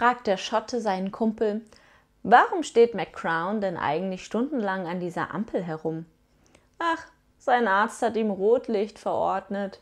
fragt der Schotte seinen Kumpel, warum steht McCrown denn eigentlich stundenlang an dieser Ampel herum? Ach, sein Arzt hat ihm Rotlicht verordnet,